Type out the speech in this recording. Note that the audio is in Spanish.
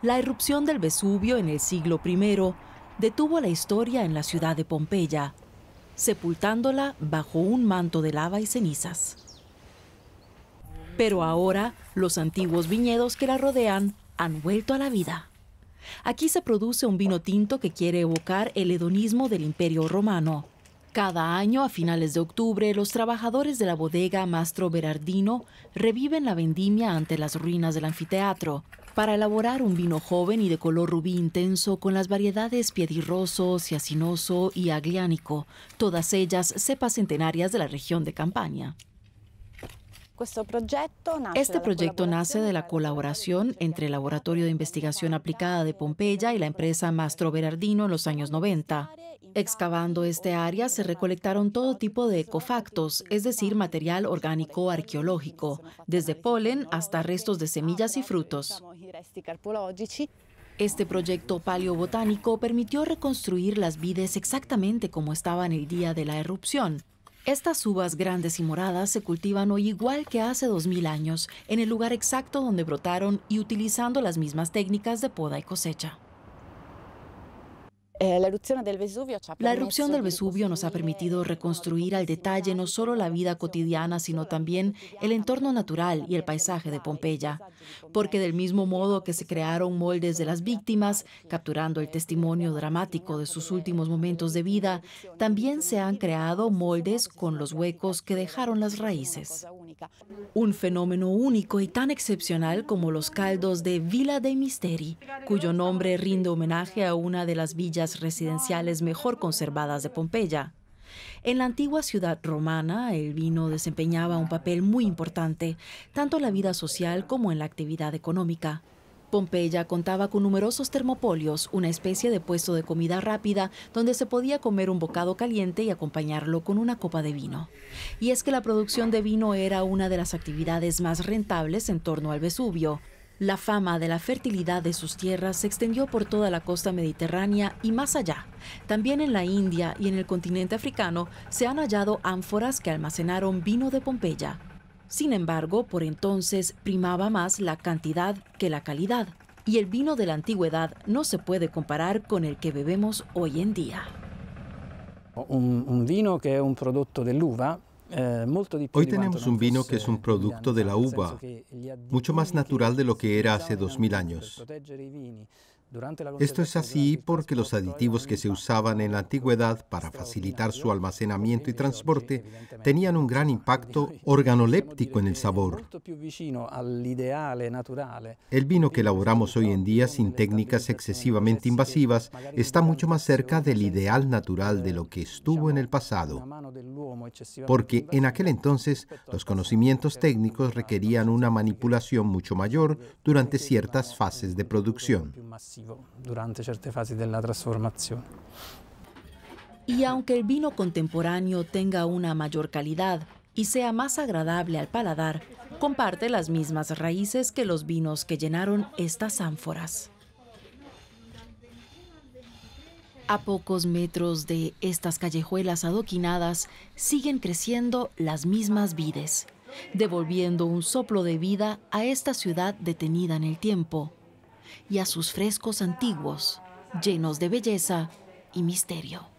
La erupción del Vesubio en el siglo I detuvo la historia en la ciudad de Pompeya, sepultándola bajo un manto de lava y cenizas. Pero ahora, los antiguos viñedos que la rodean han vuelto a la vida. Aquí se produce un vino tinto que quiere evocar el hedonismo del Imperio Romano. Cada año, a finales de octubre, los trabajadores de la bodega Mastro Berardino reviven la vendimia ante las ruinas del anfiteatro, para elaborar un vino joven y de color rubí intenso con las variedades piedirroso, ciacinoso y agliánico, todas ellas cepas centenarias de la región de Campania. Este proyecto nace de la colaboración entre el Laboratorio de Investigación Aplicada de Pompeya y la empresa Mastro Berardino en los años 90. Excavando este área se recolectaron todo tipo de ecofactos, es decir, material orgánico arqueológico, desde polen hasta restos de semillas y frutos. Este proyecto paleobotánico permitió reconstruir las vides exactamente como estaban el día de la erupción. Estas uvas grandes y moradas se cultivan hoy igual que hace 2000 años, en el lugar exacto donde brotaron y utilizando las mismas técnicas de poda y cosecha. Eh, la erupción del Vesubio nos ha permitido reconstruir al detalle no solo la vida cotidiana, sino también el entorno natural y el paisaje de Pompeya, porque del mismo modo que se crearon moldes de las víctimas, capturando el testimonio dramático de sus últimos momentos de vida, también se han creado moldes con los huecos que dejaron las raíces. Un fenómeno único y tan excepcional como los caldos de Villa dei Misteri, cuyo nombre rinde homenaje a una de las villas residenciales mejor conservadas de Pompeya. En la antigua ciudad romana, el vino desempeñaba un papel muy importante, tanto en la vida social como en la actividad económica. Pompeya contaba con numerosos termopolios, una especie de puesto de comida rápida donde se podía comer un bocado caliente y acompañarlo con una copa de vino. Y es que la producción de vino era una de las actividades más rentables en torno al Vesubio. La fama de la fertilidad de sus tierras se extendió por toda la costa mediterránea y más allá. También en la India y en el continente africano se han hallado ánforas que almacenaron vino de Pompeya. Sin embargo, por entonces primaba más la cantidad que la calidad, y el vino de la antigüedad no se puede comparar con el que bebemos hoy en día. Un, vino que es un producto de uva Hoy tenemos un vino que es un producto de la uva, eh, eh, mucho más natural de lo que era hace 2000 años. Esto es así porque los aditivos que se usaban en la antigüedad para facilitar su almacenamiento y transporte tenían un gran impacto organoléptico en el sabor. El vino que elaboramos hoy en día sin técnicas excesivamente invasivas está mucho más cerca del ideal natural de lo que estuvo en el pasado, porque en aquel entonces los conocimientos técnicos requerían una manipulación mucho mayor durante ciertas fases de producción durante ciertas fases de la transformación. Y aunque el vino contemporáneo tenga una mayor calidad y sea más agradable al paladar, comparte las mismas raíces que los vinos que llenaron estas ánforas. A pocos metros de estas callejuelas adoquinadas siguen creciendo las mismas vides, devolviendo un soplo de vida a esta ciudad detenida en el tiempo, y a sus frescos antiguos, llenos de belleza y misterio.